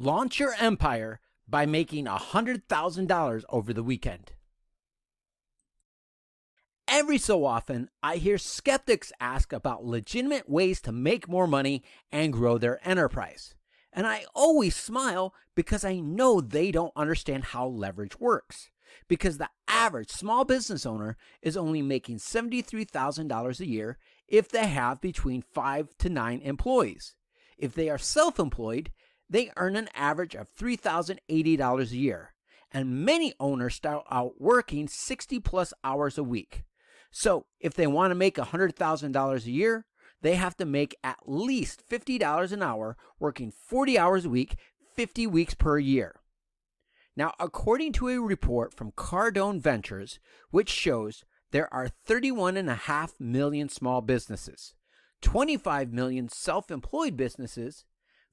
Launch your empire by making $100,000 over the weekend. Every so often, I hear skeptics ask about legitimate ways to make more money and grow their enterprise. And I always smile because I know they don't understand how leverage works. Because the average small business owner is only making $73,000 a year if they have between 5 to 9 employees. If they are self employed, they earn an average of $3,080 a year, and many owners start out working 60 plus hours a week. So if they want to make $100,000 a year, they have to make at least $50 an hour working 40 hours a week, 50 weeks per year. Now, according to a report from Cardone Ventures, which shows there are 31.5 million small businesses, 25 million self employed businesses,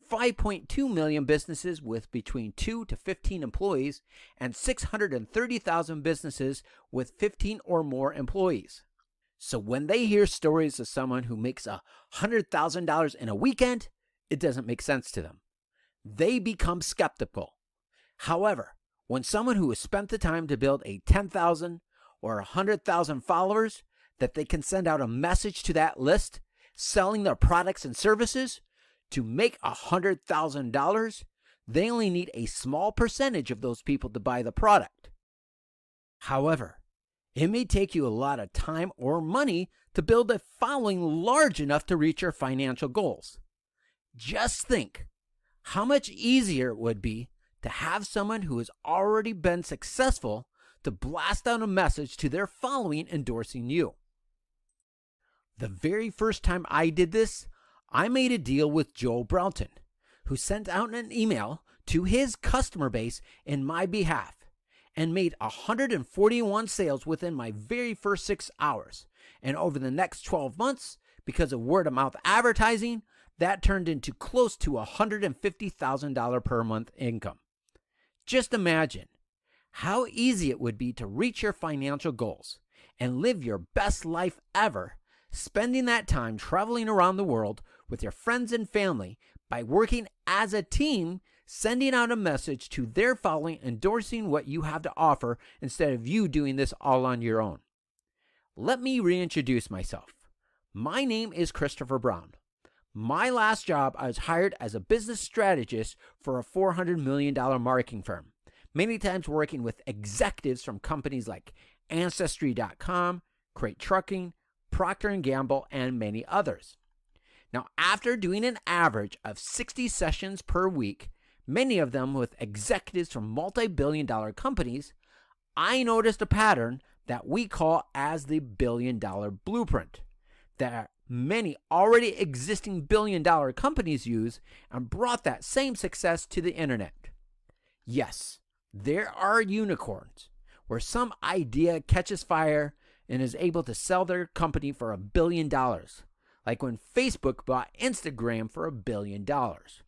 5.2 million businesses with between 2 to 15 employees, and 630,000 businesses with 15 or more employees. So when they hear stories of someone who makes $100,000 in a weekend, it doesn't make sense to them. They become skeptical. However, when someone who has spent the time to build a 10,000 or 100,000 followers that they can send out a message to that list selling their products and services, to make $100,000, they only need a small percentage of those people to buy the product. However, it may take you a lot of time or money to build a following large enough to reach your financial goals. Just think how much easier it would be to have someone who has already been successful to blast out a message to their following endorsing you. The very first time I did this, I made a deal with Joe Broughton, who sent out an email to his customer base in my behalf and made 141 sales within my very first six hours. And over the next 12 months, because of word of mouth advertising, that turned into close to $150,000 per month income. Just imagine how easy it would be to reach your financial goals and live your best life ever, spending that time traveling around the world with their friends and family by working as a team, sending out a message to their following, endorsing what you have to offer instead of you doing this all on your own. Let me reintroduce myself. My name is Christopher Brown. My last job, I was hired as a business strategist for a $400 million marketing firm, many times working with executives from companies like Ancestry.com, Crate Trucking, Procter & Gamble, and many others. Now, after doing an average of 60 sessions per week, many of them with executives from multi billion dollar companies, I noticed a pattern that we call as the billion dollar blueprint that many already existing billion dollar companies use and brought that same success to the internet. Yes, there are unicorns where some idea catches fire and is able to sell their company for a billion dollars like when Facebook bought Instagram for a billion dollars.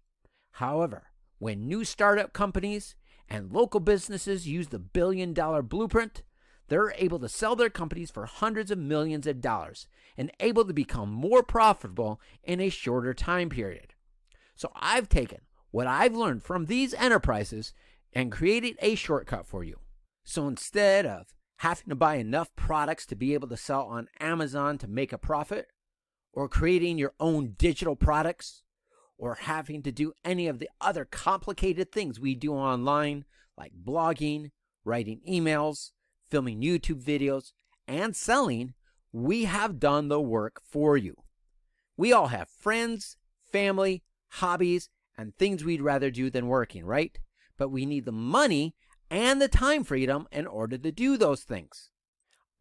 However, when new startup companies and local businesses use the billion dollar blueprint, they're able to sell their companies for hundreds of millions of dollars and able to become more profitable in a shorter time period. So I've taken what I've learned from these enterprises and created a shortcut for you. So instead of having to buy enough products to be able to sell on Amazon to make a profit, or creating your own digital products or having to do any of the other complicated things we do online, like blogging, writing emails, filming YouTube videos, and selling, we have done the work for you. We all have friends, family, hobbies, and things we'd rather do than working, right? But we need the money and the time freedom in order to do those things.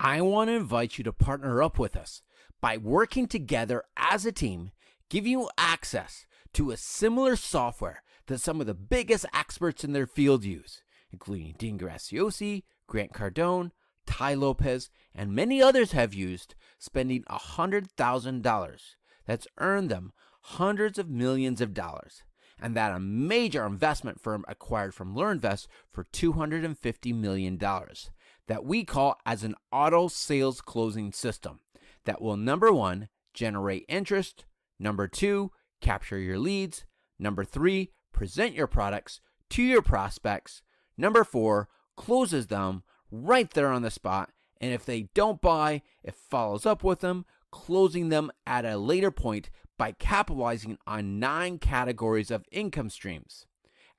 I want to invite you to partner up with us by working together as a team give you access to a similar software that some of the biggest experts in their field use, including Dean Graciosi, Grant Cardone, Ty Lopez, and many others have used, spending $100,000. That's earned them hundreds of millions of dollars, and that a major investment firm acquired from LearnVest for $250 million that we call as an auto sales closing system that will number one, generate interest, number two, capture your leads, number three, present your products to your prospects, number four, closes them right there on the spot. And if they don't buy, it follows up with them, closing them at a later point by capitalizing on nine categories of income streams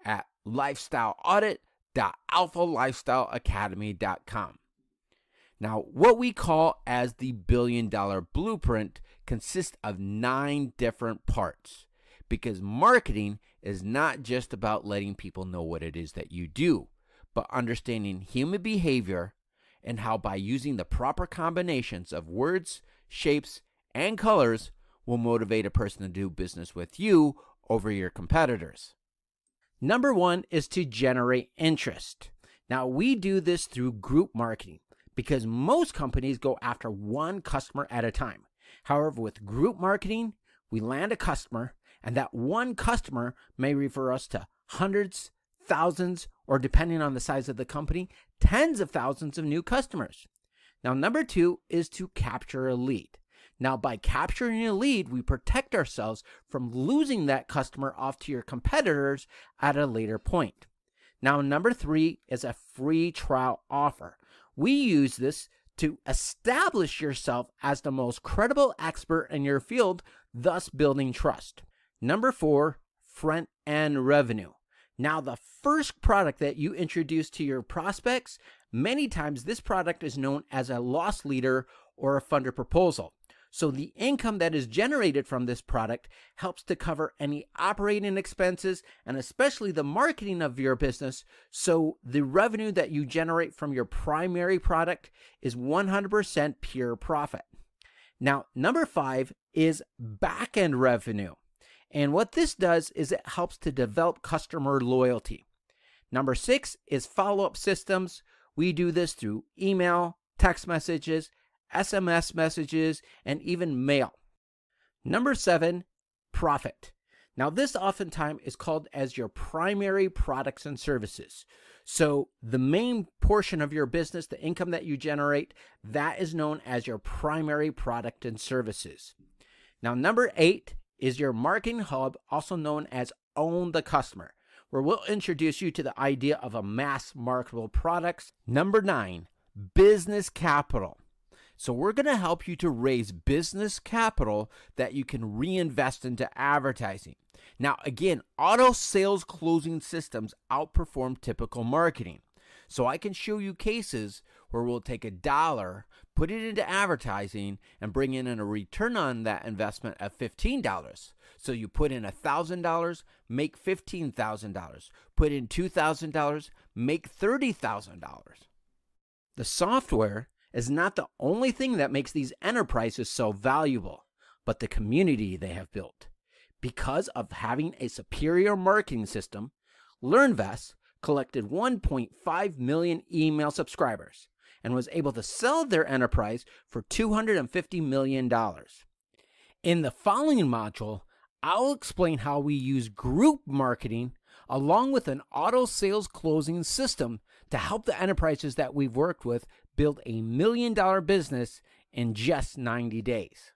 at lifestyleaudit.alphalifestyleacademy.com. Now, what we call as the billion dollar blueprint consists of nine different parts because marketing is not just about letting people know what it is that you do, but understanding human behavior and how by using the proper combinations of words, shapes, and colors will motivate a person to do business with you over your competitors. Number one is to generate interest. Now, we do this through group marketing because most companies go after one customer at a time. However, with group marketing, we land a customer, and that one customer may refer us to hundreds, thousands, or depending on the size of the company, tens of thousands of new customers. Now, number two is to capture a lead. Now, by capturing a lead, we protect ourselves from losing that customer off to your competitors at a later point. Now, number three is a free trial offer. We use this to establish yourself as the most credible expert in your field, thus building trust. Number four, front end revenue. Now, the first product that you introduce to your prospects, many times this product is known as a loss leader or a funder proposal. So the income that is generated from this product helps to cover any operating expenses and especially the marketing of your business. So the revenue that you generate from your primary product is 100% pure profit. Now, number five is back end revenue. And what this does is it helps to develop customer loyalty. Number six is follow up systems. We do this through email, text messages, SMS messages, and even mail. Number seven, profit. Now, this oftentimes is called as your primary products and services. So, the main portion of your business, the income that you generate, that is known as your primary product and services. Now, number eight is your marketing hub, also known as Own the Customer, where we'll introduce you to the idea of a mass marketable products. Number nine, business capital. So, we're going to help you to raise business capital that you can reinvest into advertising. Now, again, auto sales closing systems outperform typical marketing. So, I can show you cases where we'll take a dollar, put it into advertising, and bring in a return on that investment of $15. So, you put in $1,000, make $15,000, put in $2,000, make $30,000. The software is not the only thing that makes these enterprises so valuable, but the community they have built. Because of having a superior marketing system, LearnVest collected 1.5 million email subscribers and was able to sell their enterprise for $250 million. In the following module, I'll explain how we use group marketing along with an auto sales closing system to help the enterprises that we've worked with build a million dollar business in just 90 days.